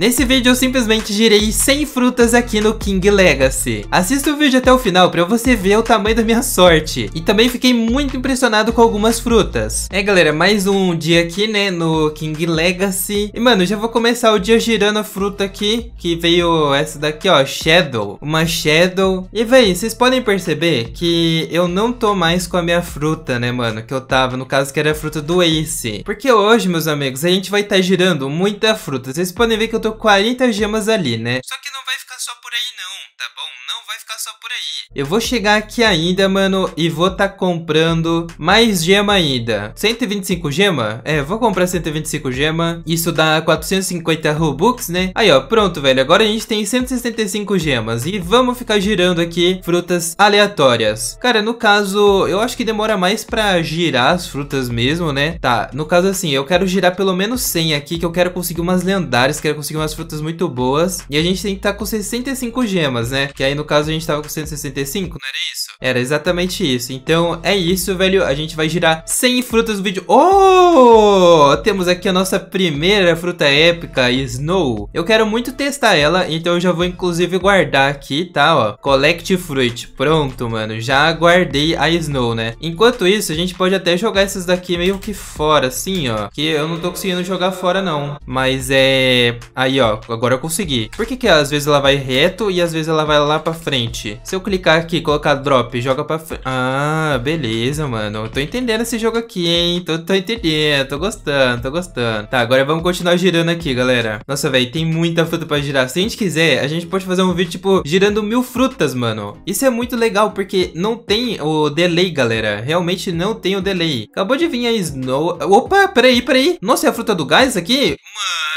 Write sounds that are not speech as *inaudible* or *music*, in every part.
Nesse vídeo eu simplesmente girei 100 frutas aqui no King Legacy. Assista o vídeo até o final pra você ver o tamanho da minha sorte. E também fiquei muito impressionado com algumas frutas. É galera, mais um dia aqui né, no King Legacy. E mano, já vou começar o dia girando a fruta aqui, que veio essa daqui ó, Shadow. Uma Shadow. E véi, vocês podem perceber que eu não tô mais com a minha fruta né mano, que eu tava, no caso que era a fruta do Ace. Porque hoje meus amigos, a gente vai estar tá girando muita fruta. Vocês podem ver que eu 40 gemas ali, né? Só que não vai ficar só por aí não, tá bom? Não vai ficar só por aí. Eu vou chegar aqui ainda, mano, e vou tá comprando mais gema ainda. 125 gema? É, vou comprar 125 gema. Isso dá 450 Robux, né? Aí, ó, pronto, velho. Agora a gente tem 165 gemas. E vamos ficar girando aqui frutas aleatórias. Cara, no caso, eu acho que demora mais pra girar as frutas mesmo, né? Tá, no caso assim, eu quero girar pelo menos 100 aqui, que eu quero conseguir umas lendárias, quero conseguir conseguiu umas frutas muito boas. E a gente tem que estar tá com 65 gemas, né? Que aí no caso a gente tava com 165, não era isso? Era exatamente isso. Então é isso, velho. A gente vai girar 100 frutas no vídeo. Oh! Temos aqui a nossa primeira fruta épica, Snow. Eu quero muito testar ela, então eu já vou inclusive guardar aqui, tá? Ó, Collect Fruit. Pronto, mano. Já guardei a Snow, né? Enquanto isso, a gente pode até jogar essas daqui meio que fora, assim, ó. Que eu não tô conseguindo jogar fora, não. Mas é... A Aí, ó, agora eu consegui. Por que que às vezes ela vai reto e às vezes ela vai lá pra frente? Se eu clicar aqui, colocar drop, joga pra frente. Ah, beleza, mano. tô entendendo esse jogo aqui, hein? Tô, tô entendendo, é, tô gostando, tô gostando. Tá, agora vamos continuar girando aqui, galera. Nossa, velho, tem muita fruta pra girar. Se a gente quiser, a gente pode fazer um vídeo, tipo, girando mil frutas, mano. Isso é muito legal, porque não tem o delay, galera. Realmente não tem o delay. Acabou de vir a Snow... Opa, peraí, peraí. Nossa, é a fruta do gás aqui? Mano...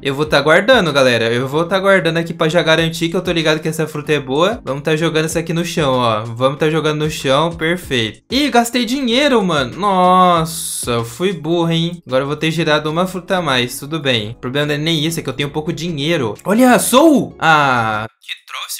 Eu vou estar tá guardando, galera. Eu vou estar tá guardando aqui pra já garantir que eu tô ligado que essa fruta é boa. Vamos tá jogando essa aqui no chão, ó. Vamos tá jogando no chão, perfeito. Ih, gastei dinheiro, mano. Nossa, eu fui burro, hein. Agora eu vou ter girado uma fruta a mais, tudo bem. O problema não é nem isso, é que eu tenho pouco dinheiro. Olha, sou! Ah... Que troço,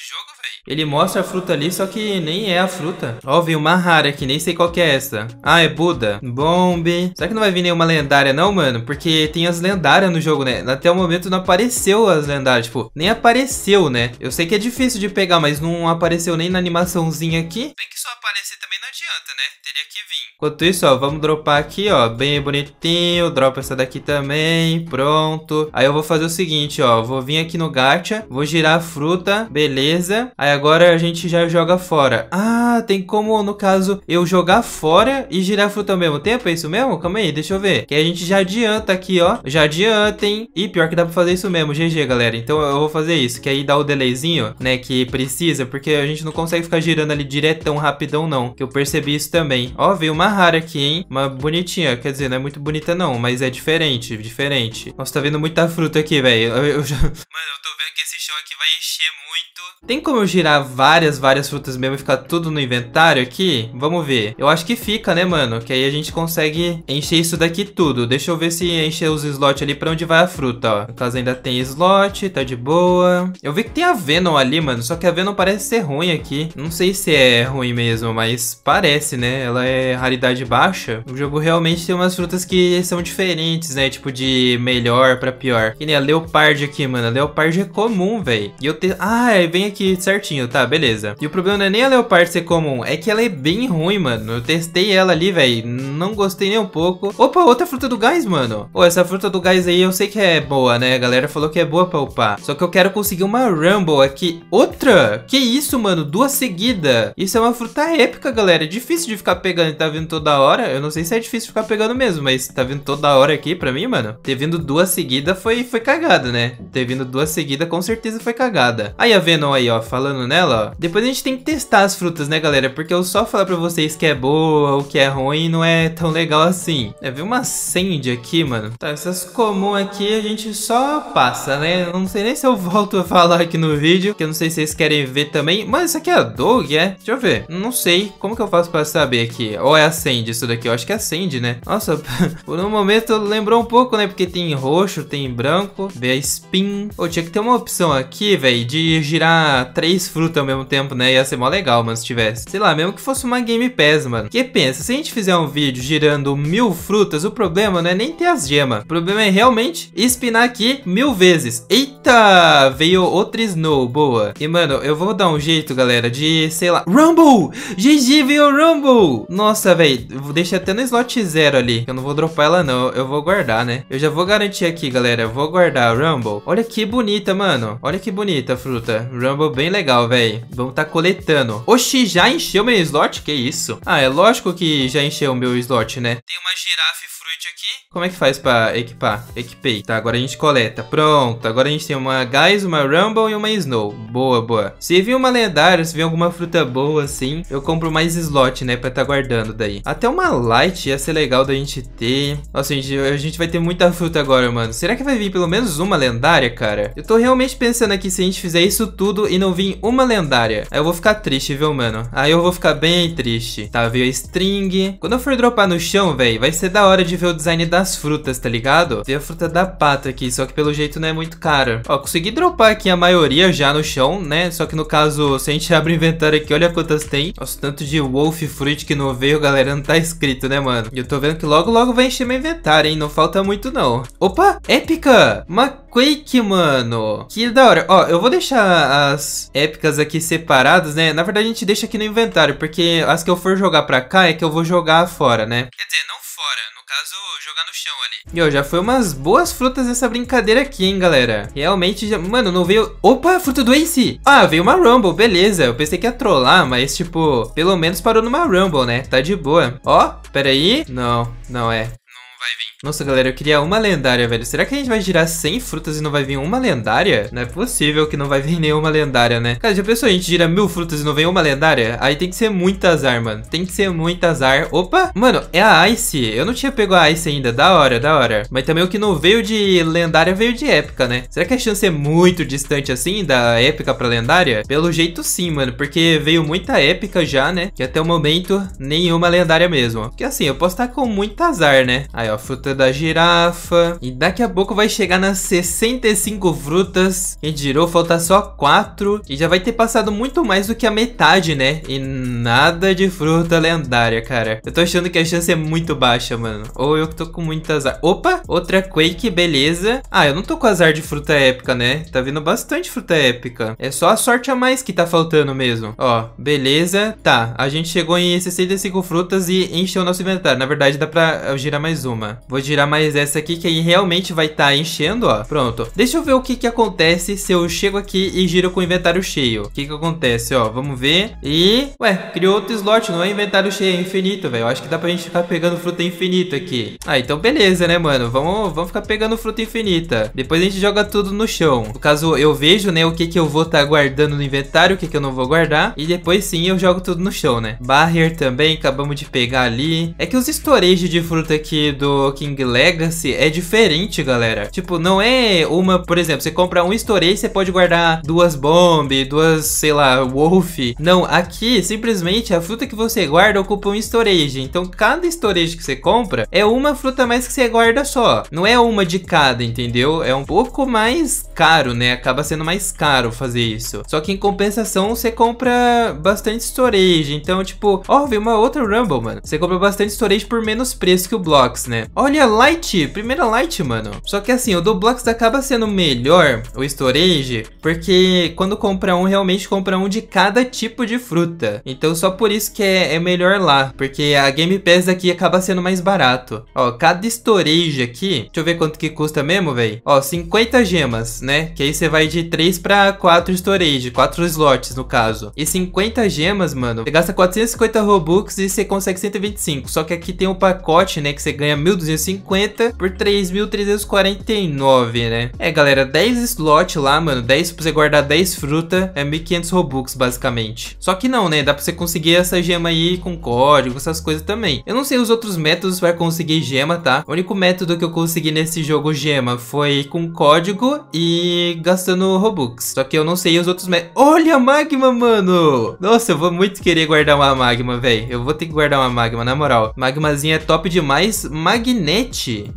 ele mostra a fruta ali, só que nem é a fruta. Ó, veio uma rara aqui, nem sei qual que é essa. Ah, é Buda. Bombe. Será que não vai vir nenhuma lendária não, mano? Porque tem as lendárias no jogo, né? Até o momento não apareceu as lendárias, tipo, nem apareceu, né? Eu sei que é difícil de pegar, mas não apareceu nem na animaçãozinha aqui. Tem que só aparecer não adianta, né? Teria que vir. Enquanto isso, ó, vamos dropar aqui, ó, bem bonitinho. Dropa essa daqui também, pronto. Aí eu vou fazer o seguinte, ó, vou vir aqui no gacha, vou girar a fruta, beleza. Aí agora a gente já joga fora. Ah, tem como, no caso, eu jogar fora e girar a fruta ao mesmo tempo? É isso mesmo? Calma aí, deixa eu ver. Que a gente já adianta aqui, ó. Já adianta, hein? E pior que dá pra fazer isso mesmo, GG, galera. Então eu vou fazer isso, que aí dá o delayzinho, né, que precisa, porque a gente não consegue ficar girando ali tão rapidão, não. Que eu percebi isso também. Ó, veio uma rara aqui, hein? Uma bonitinha. Quer dizer, não é muito bonita não, mas é diferente, diferente. Nossa, tá vendo muita fruta aqui, velho. Eu, eu já... Mano, eu tô esse show aqui vai encher muito. Tem como eu girar várias, várias frutas mesmo e ficar tudo no inventário aqui? Vamos ver. Eu acho que fica, né, mano? Que aí a gente consegue encher isso daqui tudo. Deixa eu ver se encher os slots ali pra onde vai a fruta, ó. No caso, ainda tem slot, tá de boa. Eu vi que tem a Venom ali, mano. Só que a Venom parece ser ruim aqui. Não sei se é ruim mesmo, mas parece, né? Ela é raridade baixa. O jogo realmente tem umas frutas que são diferentes, né? Tipo, de melhor pra pior. Que nem a Leopard aqui, mano. A Leopard é comum, velho. E eu tenho... Ah, é, vem aqui certinho, tá, beleza. E o problema não é nem a Leopard ser comum, é que ela é bem ruim, mano. Eu testei ela ali, velho, não gostei nem um pouco. Opa, outra fruta do gás, mano. Ô, oh, essa fruta do gás aí eu sei que é boa, né? A galera falou que é boa pra upar. Só que eu quero conseguir uma Rumble aqui. Outra? Que isso, mano? Duas seguidas. Isso é uma fruta épica, galera. É difícil de ficar pegando e tá vindo toda hora. Eu não sei se é difícil ficar pegando mesmo, mas tá vindo toda hora aqui pra mim, mano. Ter vindo duas seguidas foi, foi cagado, né? Ter vindo duas seguidas com com certeza foi cagada. Aí a Venom aí, ó, falando nela, ó. Depois a gente tem que testar as frutas, né, galera? Porque eu só falar pra vocês que é boa ou que é ruim não é tão legal assim. É, ver uma Sandy aqui, mano? Tá, essas comuns aqui a gente só passa, né? Não sei nem se eu volto a falar aqui no vídeo, que eu não sei se vocês querem ver também. Mas isso aqui é a Doug, é? Deixa eu ver. Não sei. Como que eu faço pra saber aqui? Ou é a Sandy isso daqui? Eu acho que é a Sandy, né? Nossa, *laughs* por um momento lembrou um pouco, né? Porque tem roxo, tem branco, vê a spin. Ou oh, tinha que ter uma opção aqui, velho, de girar três frutas ao mesmo tempo, né? Ia ser mó legal, mano, se tivesse. Sei lá, mesmo que fosse uma Game Pass, mano. Que pensa, se a gente fizer um vídeo girando mil frutas, o problema não é nem ter as gemas. O problema é realmente espinar aqui mil vezes. Eita! Veio outra Snow, boa. E, mano, eu vou dar um jeito, galera, de, sei lá... Rumble! GG veio Rumble! Nossa, velho, deixa até no slot zero ali. Eu não vou dropar ela, não. Eu vou guardar, né? Eu já vou garantir aqui, galera. Eu vou guardar o Rumble. Olha que bonita, mano mano. Olha que bonita a fruta. Rumble bem legal, velho. Vamos tá coletando. Oxi, já encheu meu slot? Que isso? Ah, é lógico que já encheu o meu slot, né? Tem uma girafa noite aqui. Como é que faz pra equipar? Equipei. Tá, agora a gente coleta. Pronto, agora a gente tem uma Guys, uma Rumble e uma Snow. Boa, boa. Se vir uma lendária, se vir alguma fruta boa assim, eu compro mais slot, né, pra tá guardando daí. Até uma Light ia ser legal da gente ter. Nossa, a gente, a gente vai ter muita fruta agora, mano. Será que vai vir pelo menos uma lendária, cara? Eu tô realmente pensando aqui se a gente fizer isso tudo e não vir uma lendária. Aí eu vou ficar triste, viu, mano? Aí eu vou ficar bem triste. Tá, veio a string. Quando eu for dropar no chão, velho, vai ser da hora de ver ver o design das frutas, tá ligado? Tem a fruta da pata aqui, só que pelo jeito não é muito cara. Ó, consegui dropar aqui a maioria já no chão, né? Só que no caso, se a gente *laughs* abre o inventário aqui, olha quantas tem. Nossa, tanto de Wolf Fruit que não veio, galera, não tá escrito, né, mano? E eu tô vendo que logo, logo vai encher meu inventário, hein? Não falta muito, não. Opa, épica! Uma Quake, mano. Que da hora. Ó, eu vou deixar as épicas aqui separadas, né? Na verdade, a gente deixa aqui no inventário, porque as que eu for jogar pra cá é que eu vou jogar fora, né? Quer dizer, não fora, caso, jogar no chão ali. E ó, já foi umas boas frutas nessa brincadeira aqui, hein, galera. Realmente, já... mano, não veio... Opa, fruta do Ace! Ah, veio uma Rumble, beleza. Eu pensei que ia trollar, mas, tipo, pelo menos parou numa Rumble, né? Tá de boa. Ó, peraí. Não, não é. Não vai vir. Nossa, galera, eu queria uma lendária, velho. Será que a gente vai girar 100 frutas e não vai vir uma lendária? Não é possível que não vai vir nenhuma lendária, né? Cara, já pensou a gente gira mil frutas e não vem uma lendária? Aí tem que ser muito azar, mano. Tem que ser muito azar. Opa! Mano, é a Ice. Eu não tinha pego a Ice ainda. Da hora, da hora. Mas também o que não veio de lendária veio de épica, né? Será que a chance é muito distante assim, da épica pra lendária? Pelo jeito sim, mano. Porque veio muita épica já, né? Que até o momento, nenhuma lendária mesmo. Porque assim, eu posso estar com muito azar, né? Aí, ó, fruta fruta da girafa. E daqui a pouco vai chegar nas 65 frutas. E girou, falta só 4. E já vai ter passado muito mais do que a metade, né? E nada de fruta lendária, cara. Eu tô achando que a chance é muito baixa, mano. Ou eu tô com muito azar. Opa, outra Quake, beleza. Ah, eu não tô com azar de fruta épica, né? Tá vindo bastante fruta épica. É só a sorte a mais que tá faltando mesmo. Ó, beleza. Tá, a gente chegou em 65 frutas e encheu o nosso inventário. Na verdade, dá pra girar mais uma. Vou Vou girar mais essa aqui que aí realmente vai estar tá enchendo, ó. Pronto. Deixa eu ver o que que acontece se eu chego aqui e giro com o inventário cheio. O que que acontece, ó. Vamos ver. E... Ué, criou outro slot. Não é inventário cheio, é infinito, velho. Eu Acho que dá pra gente ficar pegando fruta infinita aqui. Ah, então beleza, né, mano? Vamos, vamos ficar pegando fruta infinita. Depois a gente joga tudo no chão. No caso, eu vejo, né, o que que eu vou estar tá guardando no inventário, o que que eu não vou guardar. E depois sim eu jogo tudo no chão, né? Barrier também, acabamos de pegar ali. É que os storage de fruta aqui do... King Legacy é diferente, galera. Tipo, não é uma, por exemplo, você compra um storage você pode guardar duas bomb, duas, sei lá, wolf. Não, aqui simplesmente a fruta que você guarda ocupa um storage. Então cada storage que você compra é uma fruta mais que você guarda só. Não é uma de cada, entendeu? É um pouco mais caro, né? Acaba sendo mais caro fazer isso. Só que em compensação você compra bastante storage. Então, tipo, ó, oh, veio uma outra Rumble, mano. Você compra bastante storage por menos preço que o Blocks, né? Olha Olha, Light, primeira Light, mano. Só que assim, o do Blocks acaba sendo melhor, o Storage, porque quando compra um, realmente compra um de cada tipo de fruta. Então só por isso que é, é melhor lá, porque a Game Pass daqui acaba sendo mais barato. Ó, cada Storage aqui, deixa eu ver quanto que custa mesmo, velho. Ó, 50 gemas, né? Que aí você vai de 3 para 4 Storage, 4 slots no caso. E 50 gemas, mano, você gasta 450 Robux e você consegue 125. Só que aqui tem o um pacote, né, que você ganha 1.250 350 por 3.349, né? É, galera, 10 slot lá, mano, 10 pra você guardar 10 fruta, é 1.500 Robux, basicamente. Só que não, né? Dá pra você conseguir essa gema aí com código, essas coisas também. Eu não sei os outros métodos para conseguir gema, tá? O único método que eu consegui nesse jogo gema foi com código e gastando Robux. Só que eu não sei os outros métodos. Olha a Magma, mano! Nossa, eu vou muito querer guardar uma Magma, velho. Eu vou ter que guardar uma Magma, na moral. Magmazinha é top demais. Magné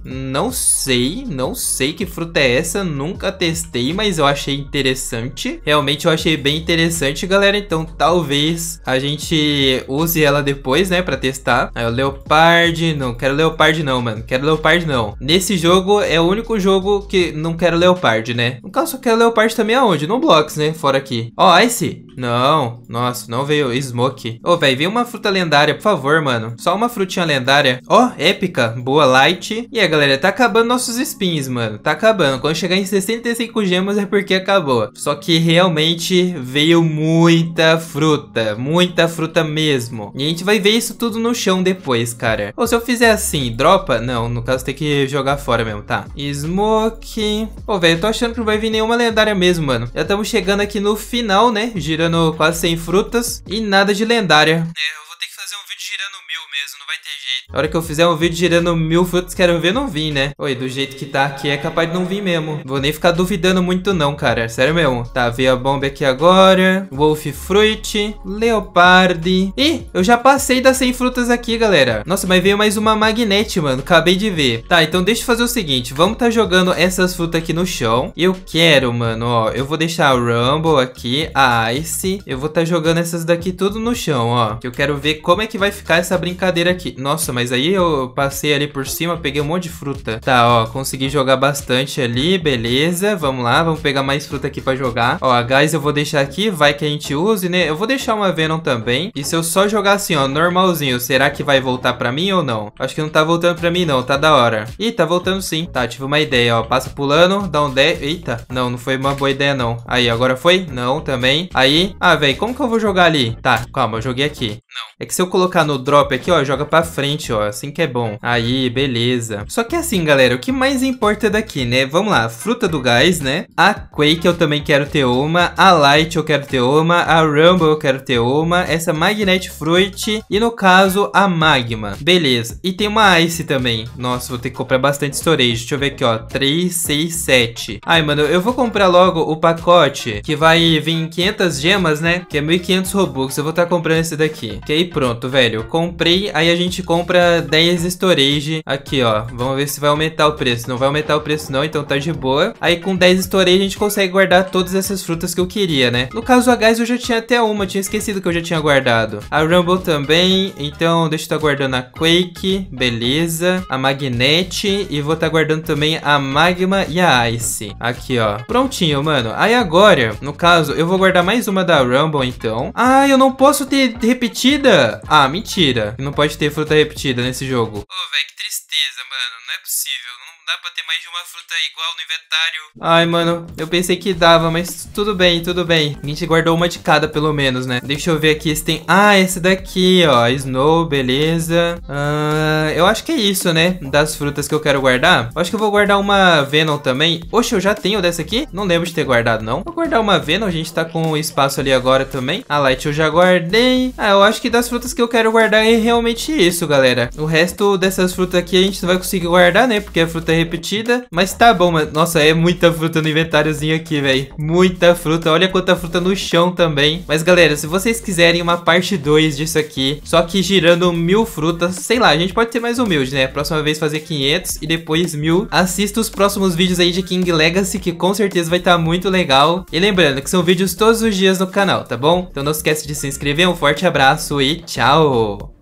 não sei, não sei que fruta é essa, nunca testei, mas eu achei interessante. Realmente eu achei bem interessante, galera, então talvez a gente use ela depois, né, pra testar. Aí ah, o Leopard, não quero Leopard não, mano, quero Leopard não. Nesse jogo é o único jogo que não quero Leopard, né? No caso, só quero Leopard também aonde? No Blocks, né, fora aqui. Ó, oh, Ice, não, nossa, não veio Smoke. Ô, oh, velho, veio uma fruta lendária, por favor, mano. Só uma frutinha lendária. Ó, oh, épica, boa, live site. E é, galera, tá acabando nossos spins, mano. Tá acabando. Quando chegar em 65 gemas é porque acabou. Só que realmente veio muita fruta. Muita fruta mesmo. E a gente vai ver isso tudo no chão depois, cara. Ou se eu fizer assim, dropa? Não, no caso tem que jogar fora mesmo, tá? Smoke. Ô, velho, eu tô achando que não vai vir nenhuma lendária mesmo, mano. Já estamos chegando aqui no final, né? Girando quase sem frutas. E nada de lendária. É, eu vou ter que fazer um vídeo girando mesmo, não vai ter jeito. Na hora que eu fizer um vídeo girando mil frutas, quero ver não vim, né? Oi, do jeito que tá aqui, é capaz de não vir mesmo. Vou nem ficar duvidando muito não, cara. Sério mesmo. Tá, veio a bomba aqui agora. Wolf Fruit. Leopardi. Ih, eu já passei das 100 frutas aqui, galera. Nossa, mas veio mais uma Magnete, mano. Acabei de ver. Tá, então deixa eu fazer o seguinte. Vamos tá jogando essas frutas aqui no chão. Eu quero, mano, ó. Eu vou deixar a Rumble aqui, a Ice. Eu vou tá jogando essas daqui tudo no chão, ó. Que eu quero ver como é que vai ficar essa brincadeira aqui. Nossa, mas aí eu passei ali por cima, peguei um monte de fruta. Tá, ó, consegui jogar bastante ali, beleza. Vamos lá, vamos pegar mais fruta aqui pra jogar. Ó, a gás eu vou deixar aqui, vai que a gente use, né? Eu vou deixar uma Venom também. E se eu só jogar assim, ó, normalzinho, será que vai voltar pra mim ou não? Acho que não tá voltando pra mim não, tá da hora. Ih, tá voltando sim. Tá, tive uma ideia, ó. Passa pulando, dá um 10. Eita, não, não foi uma boa ideia não. Aí, agora foi? Não, também. Aí, ah, velho, como que eu vou jogar ali? Tá, calma, eu joguei aqui. Não. É que se eu colocar no drop aqui, ó, joga pra frente, ó, assim que é bom. Aí, beleza. Só que assim, galera, o que mais importa é daqui, né? Vamos lá, fruta do gás, né? A Quake eu também quero ter uma, a Light eu quero ter uma, a Rumble eu quero ter uma, essa Magnet Fruit e no caso a Magma. Beleza. E tem uma Ice também. Nossa, vou ter que comprar bastante storage. Deixa eu ver aqui, ó, 3, 6, 7. Ai, mano, eu vou comprar logo o pacote que vai vir 500 gemas, né? Que é 1.500 Robux. Eu vou estar tá comprando esse daqui. Que aí pronto, velho. Eu comprei aí a gente compra 10 storage aqui, ó. Vamos ver se vai aumentar o preço. Não vai aumentar o preço não, então tá de boa. Aí com 10 storage a gente consegue guardar todas essas frutas que eu queria, né? No caso a gás eu já tinha até uma, tinha esquecido que eu já tinha guardado. A Rumble também, então deixa eu estar tá guardando a Quake, beleza. A Magnete e vou estar tá guardando também a Magma e a Ice. Aqui, ó. Prontinho, mano. Aí agora, no caso, eu vou guardar mais uma da Rumble, então. Ah, eu não posso ter repetida? Ah, mentira. não pode ter fruta repetida nesse jogo. Ô, oh, velho, que tristeza, mano. Não é possível. Não dá pra ter mais de uma fruta igual no inventário. Ai, mano, eu pensei que dava, mas tudo bem, tudo bem. A gente guardou uma de cada, pelo menos, né? Deixa eu ver aqui se tem... Ah, esse daqui, ó. Snow, beleza. Ah, eu acho que é isso, né? Das frutas que eu quero guardar. Eu acho que eu vou guardar uma Venom também. Oxe, eu já tenho dessa aqui? Não lembro de ter guardado, não. Vou guardar uma Venom, a gente tá com espaço ali agora também. A Light eu já guardei. Ah, eu acho que das frutas que eu quero guardar é realmente isso, galera. O resto dessas frutas aqui a gente não vai conseguir guardar, né? Porque a fruta é repetida. Mas tá bom, mas... Nossa, é muita fruta no inventáriozinho aqui, velho. Muita fruta. Olha quanta fruta no chão também. Mas, galera, se vocês quiserem uma parte 2 disso aqui, só que girando mil frutas, sei lá, a gente pode ser mais humilde, né? Próxima vez fazer 500 e depois mil. Assista os próximos vídeos aí de King Legacy, que com certeza vai estar tá muito legal. E lembrando que são vídeos todos os dias no canal, tá bom? Então não esquece de se inscrever, um forte abraço e tchau!